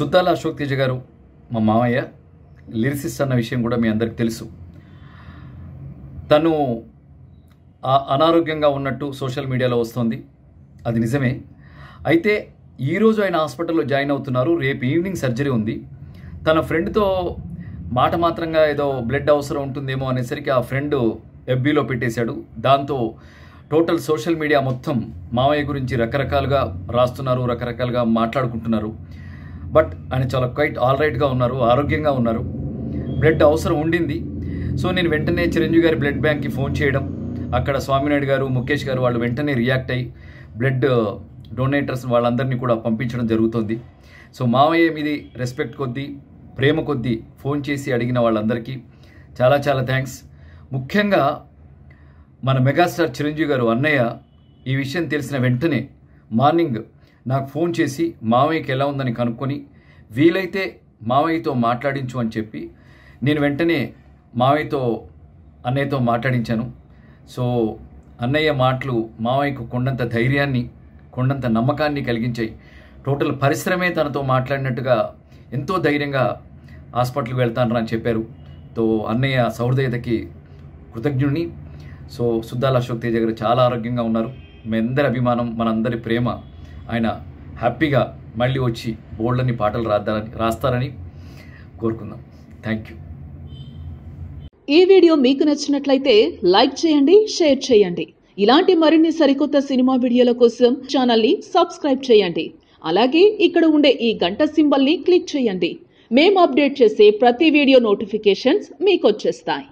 సుద్దాల అశోక్ తేజ గారు మా మామయ్య లిరిసిస్ట్ అన్న విషయం కూడా మీ అందరికి తెలుసు తను అనారోగ్యంగా ఉన్నట్టు సోషల్ మీడియాలో వస్తోంది అది నిజమే అయితే ఈరోజు ఆయన హాస్పిటల్లో జాయిన్ అవుతున్నారు రేపు ఈవినింగ్ సర్జరీ ఉంది తన ఫ్రెండ్తో మాట మాత్రంగా ఏదో బ్లడ్ అవసరం ఉంటుందేమో అనేసరికి ఆ ఫ్రెండ్ ఎఫ్బీలో పెట్టేశాడు దాంతో టోటల్ సోషల్ మీడియా మొత్తం మామయ్య గురించి రకరకాలుగా రాస్తున్నారు రకరకాలుగా మాట్లాడుకుంటున్నారు బట్ ఆయన చాలా క్వైట్ ఆల్ రైట్గా ఉన్నారు ఆరోగ్యంగా ఉన్నారు బ్లడ్ అవసరం ఉండింది సో నేను వెంటనే చిరంజీవి గారి బ్లడ్ బ్యాంక్కి ఫోన్ చేయడం అక్కడ స్వామినాయుడు గారు ముఖేష్ గారు వాళ్ళు వెంటనే రియాక్ట్ అయ్యి బ్లడ్ డొనేటర్స్ uh, వాళ్ళందరినీ కూడా పంపించడం జరుగుతుంది సో మావయ్య మీది రెస్పెక్ట్ కొద్దీ ప్రేమ కొద్దీ ఫోన్ చేసి అడిగిన వాళ్ళందరికీ చాలా చాలా థ్యాంక్స్ ముఖ్యంగా మన మెగాస్టార్ చిరంజీవి గారు అన్నయ్య ఈ విషయం తెలిసిన వెంటనే మార్నింగ్ నాకు ఫోన్ చేసి మావయ్యకి ఎలా ఉందని కనుక్కొని వీలైతే మావయ్యతో మాట్లాడించు అని చెప్పి నేను వెంటనే మావయ్యతో అన్నయ్యతో మాట్లాడించాను సో అన్నయ్య మాటలు మావయ్యకు కొండంత ధైర్యాన్ని కొండంత నమ్మకాన్ని కలిగించాయి టోటల్ పరిశ్రమే తనతో మాట్లాడినట్టుగా ఎంతో ధైర్యంగా హాస్పిటల్కి వెళ్తాను అని చెప్పారు తో అన్నయ్య సౌహృదయతకి కృతజ్ఞుడిని సో సుద్దాల అశోక్ తేజ గారు చాలా ఆరోగ్యంగా ఉన్నారు మీ అందరి అభిమానం మనందరి ప్రేమ ఆయన హ్యాపీగా మళ్ళీ వచ్చి బోల్డ్ని పాటలు రాద్దాలని రాస్తారని కోరుకుందాం థ్యాంక్ యూ ఈ వీడియో మీకు నచ్చినట్లయితే లైక్ చేయండి షేర్ చేయండి ఇలాంటి మరిన్ని సరికొత్త సినిమా వీడియోల కోసం ఛానల్ని సబ్స్క్రైబ్ చేయండి అలాగే ఇక్కడ ఉండే ఈ గంట సింబల్ని క్లిక్ చేయండి మేము అప్డేట్ చేసే ప్రతి వీడియో నోటిఫికేషన్స్ మీకు వచ్చేస్తాయి